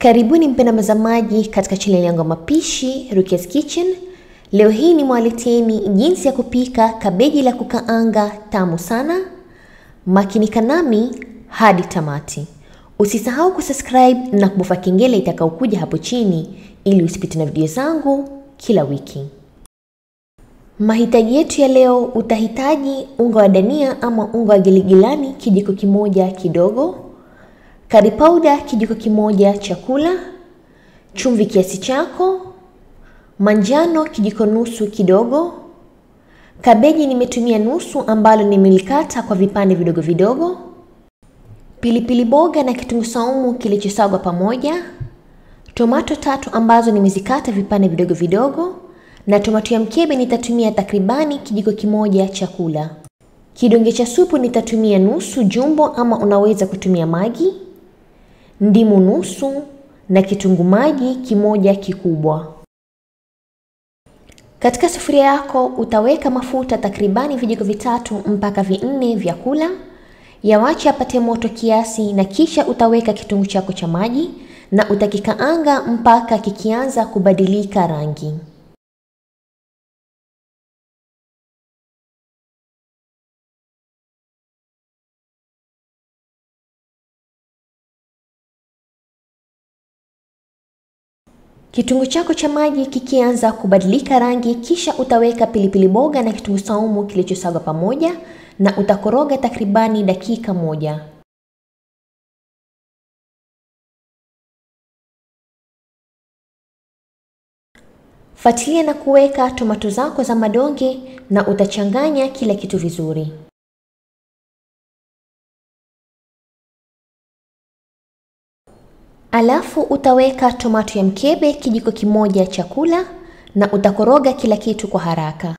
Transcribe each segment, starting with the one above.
Karibuni mpenda mtazamaji katika chaneli yangu ya mapishi Rukia's Kitchen. Leo hii ni mwaleteni jinsi ya kupika kabeji la kukaanga tamu sana. Makinika nami hadi tamati. Usisahau kusubscribe na kubofya kengele itakaokuja hapo chini ili usipite na video zangu kila wiki. Mahitaji yetu ya leo, utahitaji unga wa dania ama unga wa giligilani kijiko kimoja kidogo curry powder kijiko kimoja chakula, chumvi kiasi chako, manjano kijiko nusu kidogo, kabeji nimetumia nusu ambalo nimelikata kwa vipande vidogo vidogo, pilipili boga na kitunguu saumu kilichosagwa pamoja, tomato tatu ambazo nimezikata vipande vidogo vidogo na tomato ya mkebe nitatumia takribani kijiko kimoja chakula. Kidonge cha supu nitatumia nusu jumbo ama unaweza kutumia maji ndimu nusu na kitungu maji kimoja kikubwa. Katika sufuria yako utaweka mafuta takribani vijiko vitatu mpaka vinne vya kula, yawache apate moto kiasi, na kisha utaweka kitunguu chako cha maji na utakikaanga mpaka kikianza kubadilika rangi. kitungu chako cha maji kikianza kubadilika rangi, kisha utaweka pilipili boga na kitungu saumu kilichosagwa pamoja na utakoroga takribani dakika moja. fatilia na kuweka tomato zako za madonge na utachanganya kila kitu vizuri. Alafu utaweka tomato ya mkebe kijiko kimoja chakula na utakoroga kila kitu kwa haraka.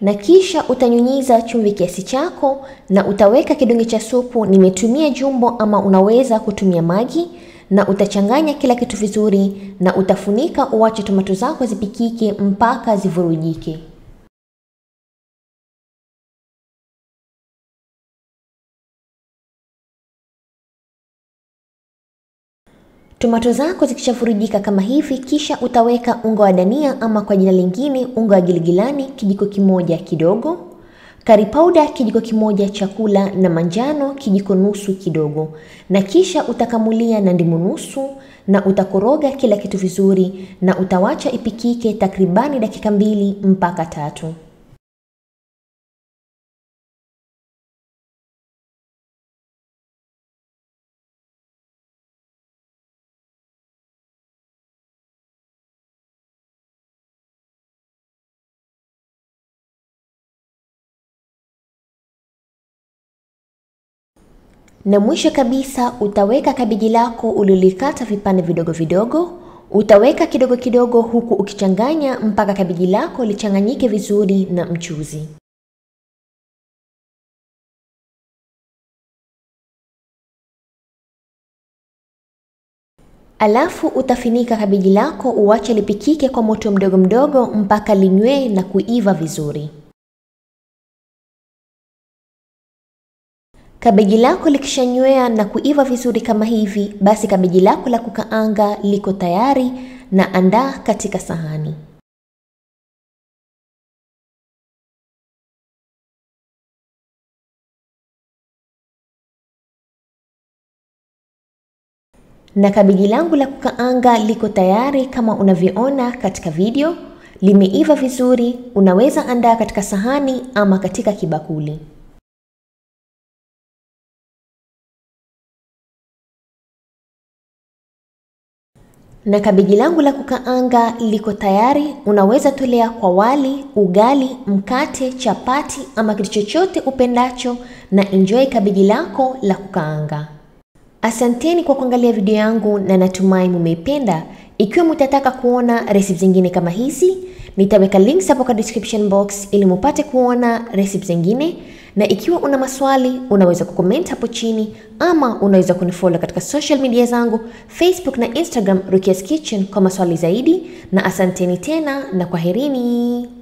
Na kisha utanyunyiza chumvi kiasi chako na utaweka kidonge cha supu. Nimetumia jumbo ama unaweza kutumia maji na utachanganya kila kitu vizuri na utafunika uwache tomato zako zipikike mpaka zivurujike. Tomato zako zikishafurujika kama hivi, kisha utaweka unga wa dania ama kwa jina lingine unga wa giligilani kijiko kimoja kidogo, kari powder kijiko kimoja chakula na manjano kijiko nusu kidogo, na kisha utakamulia na ndimu nusu, na utakoroga kila kitu vizuri, na utawacha ipikike takribani dakika mbili mpaka tatu. Na mwisho kabisa utaweka kabeji lako ulilikata vipande vidogo vidogo. Utaweka kidogo kidogo huku ukichanganya mpaka kabeji lako lichanganyike vizuri na mchuzi. Alafu utafinika kabeji lako uache lipikike kwa moto mdogo mdogo mpaka linywe na kuiva vizuri. Kabeji lako likishanywea na kuiva vizuri kama hivi, basi kabeji lako la kukaanga liko tayari na andaa katika sahani. Na kabeji langu la kukaanga liko tayari kama unavyoona katika video, limeiva vizuri, unaweza andaa katika sahani ama katika kibakuli. na kabeji langu la kukaanga liko tayari. Unaweza tolea kwa wali, ugali, mkate, chapati ama kitu chochote upendacho, na enjoy kabeji lako la kukaanga. Asanteni kwa kuangalia video yangu na natumai mumeipenda. Ikiwa mutataka kuona recipe zingine kama hizi, nitaweka links hapo kwa description box ili mupate kuona recipe zingine, na ikiwa una maswali unaweza kucomment hapo chini ama unaweza kunifollow katika social media zangu Facebook na Instagram Rukia's Kitchen kwa maswali zaidi, na asanteni tena na kwaherini.